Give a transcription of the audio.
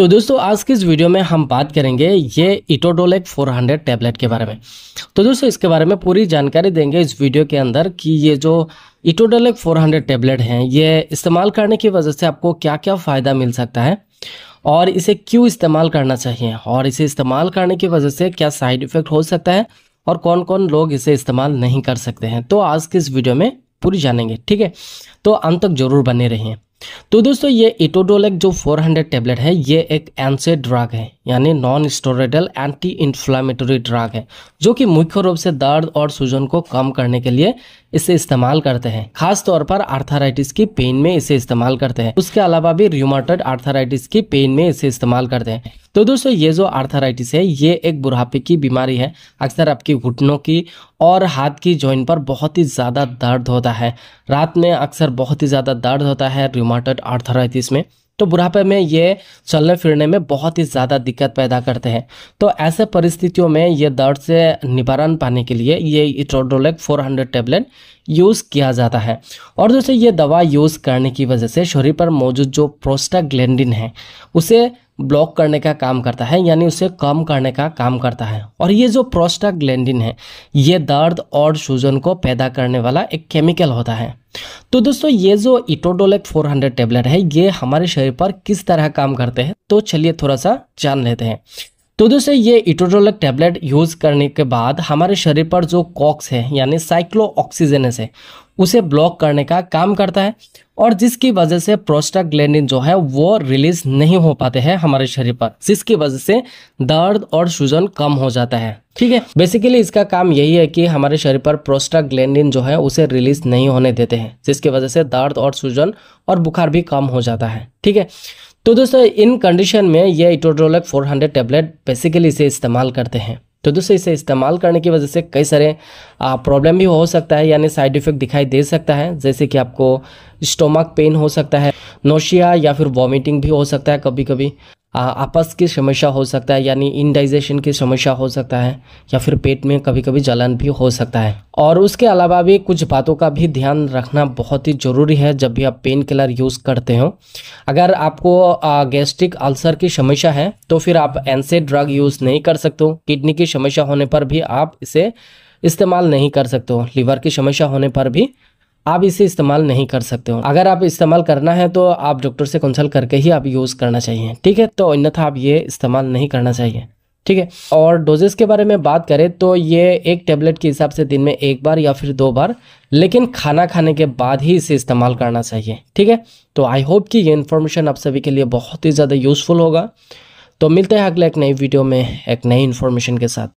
तो दोस्तों आज के इस वीडियो में हम बात करेंगे ये इटोडोलेक 400 टैबलेट के बारे में तो दोस्तों इसके बारे में पूरी जानकारी देंगे इस वीडियो के अंदर कि ये जो इटोडोलेक 400 टैबलेट हैं ये इस्तेमाल करने की वजह से आपको क्या क्या फ़ायदा मिल सकता है और इसे क्यों इस्तेमाल करना चाहिए और इसे इस्तेमाल करने की वजह से क्या साइड इफ़ेक्ट हो सकता है और कौन कौन लोग इसे इस्तेमाल नहीं कर सकते हैं तो आज की इस वीडियो में पूरी जानेंगे ठीक है तो अंत तक जरूर बने रहिए तो दोस्तों ये इटोडोलेक जो 400 टेबलेट है ये एक एनसे ड्रग है यानी non steroidal anti inflammatory drug है जो कि मुख्य रूप से दर्द और सूजन को कम करने के लिए इसे इस्तेमाल करते हैं खास तौर पर आर्थराइटिस की पेन में इसे इस्तेमाल करते हैं उसके अलावा भी र्यूमाटॉइड आर्थराइटिस की पेन में इसे इस्तेमाल करते हैं तो दोस्तों ये जो आर्थराइटिस है ये एक बुढ़ापे की बीमारी है अक्सर आपकी घुटनों की और हाथ की जॉइंट पर बहुत ही ज़्यादा दर्द होता है रात में अक्सर बहुत ही ज़्यादा दर्द होता है रोमाटेड आर्थराइटिस में तो बुढ़ापे में ये चलने फिरने में बहुत ही ज़्यादा दिक्कत पैदा करते हैं तो ऐसे परिस्थितियों में ये दर्द से निवारण पाने के लिए ये इट्रोडोलेक 400 टेबलेट यूज़ किया जाता है और दूसरे ये दवा यूज़ करने की वजह से शरीर पर मौजूद जो प्रोस्टाग्लैंडिन है उसे ब्लॉक करने का काम करता है यानी उसे कम करने का काम करता है और ये जो प्रोस्टाग्लैंडिन है ये दर्द और सूजन को पैदा करने वाला एक केमिकल होता है तो दोस्तों ये जो इटोडोलेक 400 टेबलेट है ये हमारे शरीर पर किस तरह काम करते हैं तो चलिए थोड़ा सा जान लेते हैं तो दोस्तों ये इटोड्रोलक टैबलेट यूज़ करने के बाद हमारे शरीर पर जो कॉक्स है यानी साइक्लो ऑक्सीजनस है उसे ब्लॉक करने का काम करता है और जिसकी वजह से प्रोस्टाग्लैंडिन जो है वो रिलीज नहीं हो पाते हैं हमारे शरीर पर जिसकी वजह से दर्द और सूजन कम हो जाता है ठीक है बेसिकली इसका काम यही है कि हमारे शरीर पर प्रोस्टाग्लैंडिन जो है उसे रिलीज नहीं होने देते हैं जिसकी वजह से दर्द और सूजन और बुखार भी कम हो जाता है ठीक है तो दोस्तों इन कंडीशन में ये इटोड्रोलक 400 टेबलेट बेसिकली इसे इस्तेमाल करते हैं तो दोस्तों इसे इस्तेमाल करने की वजह से कई सारे प्रॉब्लम भी हो सकता है यानी साइड इफेक्ट दिखाई दे सकता है जैसे कि आपको स्टोमक पेन हो सकता है नोशिया या फिर वॉमिटिंग भी हो सकता है कभी कभी आपस की समस्या हो सकता है यानी इनडाइजेशन की समस्या हो सकता है या फिर पेट में कभी कभी जलन भी हो सकता है और उसके अलावा भी कुछ बातों का भी ध्यान रखना बहुत ही ज़रूरी है जब भी आप पेन किलर यूज़ करते हो अगर आपको गैस्ट्रिक अल्सर की समस्या है तो फिर आप एनसे ड्रग यूज़ नहीं कर सकते किडनी की समस्या होने पर भी आप इसे इस्तेमाल नहीं कर सकते हो लीवर की समस्या होने पर भी आप इसे इस्तेमाल नहीं कर सकते हो अगर आप इस्तेमाल करना है तो आप डॉक्टर से कंसल्ट करके ही आप यूज़ करना चाहिए ठीक है तो अन्यथा आप ये इस्तेमाल नहीं करना चाहिए ठीक है और डोजेस के बारे में बात करें तो ये एक टेबलेट के हिसाब से दिन में एक बार या फिर दो बार लेकिन खाना खाने के बाद ही इसे इस्तेमाल करना चाहिए ठीक है तो आई होप कि ये इन्फॉर्मेशन आप सभी के लिए बहुत ही ज़्यादा यूज़फुल होगा तो मिलते हैं अगले एक नई वीडियो में एक नई इन्फॉर्मेशन के साथ